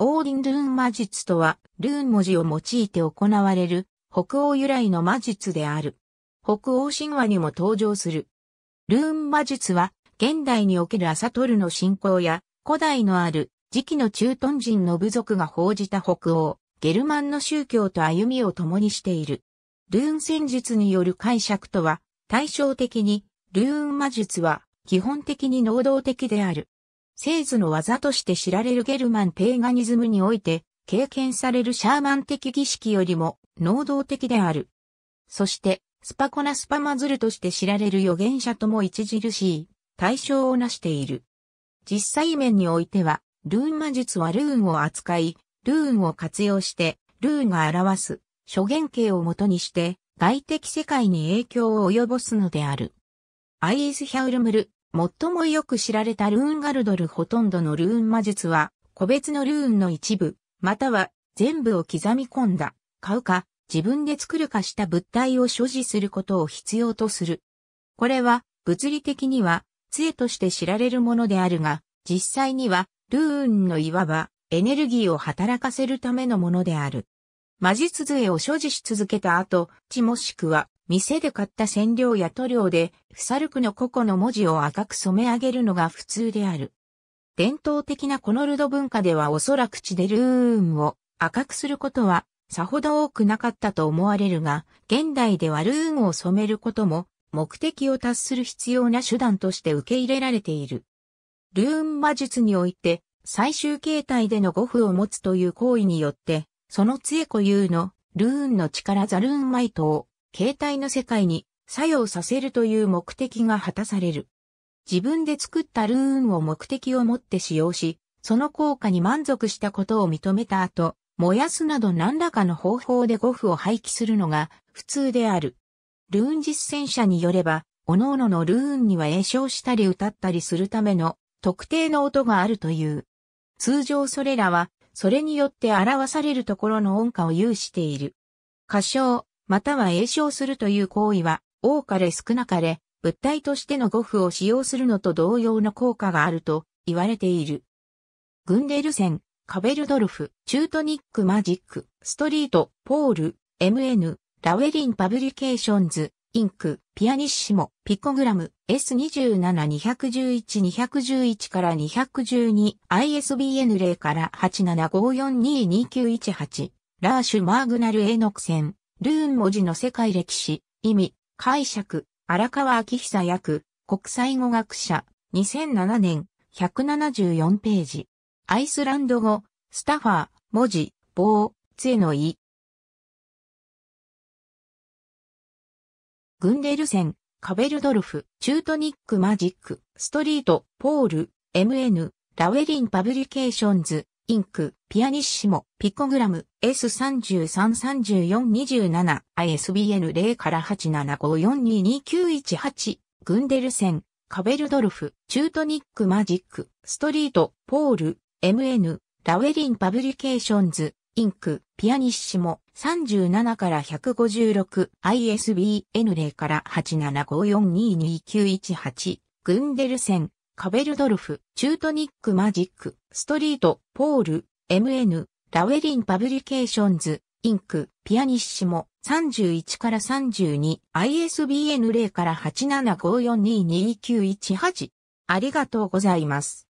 オーディンルーン魔術とは、ルーン文字を用いて行われる、北欧由来の魔術である。北欧神話にも登場する。ルーン魔術は、現代におけるアサトルの信仰や、古代のある、時期の中東人の部族が報じた北欧、ゲルマンの宗教と歩みを共にしている。ルーン戦術による解釈とは、対照的に、ルーン魔術は、基本的に能動的である。製図の技として知られるゲルマン・ペーガニズムにおいて、経験されるシャーマン的儀式よりも、能動的である。そして、スパコナ・スパマズルとして知られる預言者とも著しい、対象を成している。実際面においては、ルーン魔術はルーンを扱い、ルーンを活用して、ルーンが表す、諸言形をもとにして、外的世界に影響を及ぼすのである。アイエス・ヒャウルムル、最もよく知られたルーンガルドルほとんどのルーン魔術は、個別のルーンの一部、または全部を刻み込んだ、買うか、自分で作るかした物体を所持することを必要とする。これは、物理的には、杖として知られるものであるが、実際には、ルーンのいわば、エネルギーを働かせるためのものである。魔術杖を所持し続けた後、地もしくは店で買った染料や塗料で、フサルクの個々の文字を赤く染め上げるのが普通である。伝統的なコノルド文化ではおそらく血でルーンを赤くすることはさほど多くなかったと思われるが、現代ではルーンを染めることも目的を達する必要な手段として受け入れられている。ルーン魔術において最終形態での語符を持つという行為によって、その杖固有のルーンの力ザルーンマイトを形態の世界に作用させるという目的が果たされる。自分で作ったルーンを目的をもって使用し、その効果に満足したことを認めた後、燃やすなど何らかの方法でゴフを廃棄するのが普通である。ルーン実践者によれば、各々のルーンには詠唱したり歌ったりするための特定の音があるという。通常それらは、それによって表されるところの音歌を有している。歌唱、または栄唱するという行為は、多かれ少なかれ、物体としての語符を使用するのと同様の効果があると言われている。グンデルセン、カベルドルフ、チュートニックマジック、ストリート、ポール、MN、ラウェリンパブリケーションズ、インク、ピアニッシモ、ピコグラム、S27-211-211 から 212ISBN0 から875422918、ラーシュ・マーグナル・エノクセン、ルーン文字の世界歴史、意味、解釈、荒川明久役、国際語学者、2007年、174ページ。アイスランド語、スタファー、文字、棒、杖の意。グンデルセン、カベルドルフ、チュートニックマジック、ストリート、ポール、MN、ラウェリンパブリケーションズ、インク、ピアニッシモ、ピコグラム、S333427、ISBN0 から875422918、グンデルセン、カベルドルフ、チュートニックマジック、ストリート、ポール、MN、ラウェリンパブリケーションズ、インク、ピアニッシモ、37から156、ISBN0 から875422918、グンデルセン、カベルドルフ、チュートニックマジック、ストリート、ポール、MN、ラウェリンパブリケーションズ、インク、ピアニッシモ、31から32、ISBN 0から875422918。ありがとうございます。